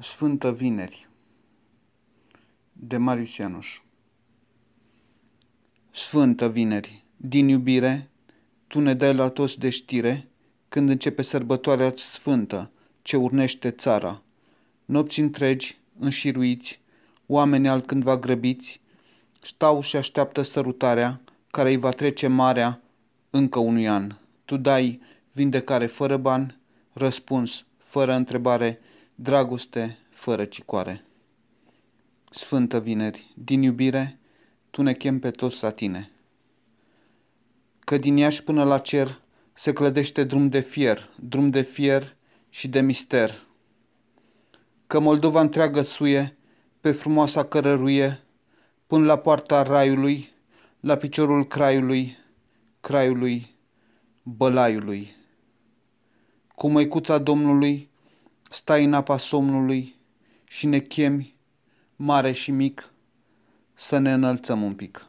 Sfântă Vineri de Marius Ianuș Sfântă Vineri, din iubire, tu ne dai la toți de știre când începe sărbătoarea sfântă ce urnește țara. Nopți întregi, înșiruiți, oameni cândva grăbiți, stau și așteaptă sărutarea care îi va trece marea încă unui an. Tu dai vindecare fără bani, răspuns fără întrebare, Dragoste fără cicoare. Sfântă vineri, din iubire, tu ne chem pe toți la tine. Că din Iași până la cer se clădește drum de fier, drum de fier și de mister. Că Moldova întreagă suie pe frumoasa cărăruie până la poarta raiului, la piciorul craiului, craiului, bălaiului. Cu măicuța Domnului, stai în apa somnului și ne chemi, mare și mic, să ne înălțăm un pic.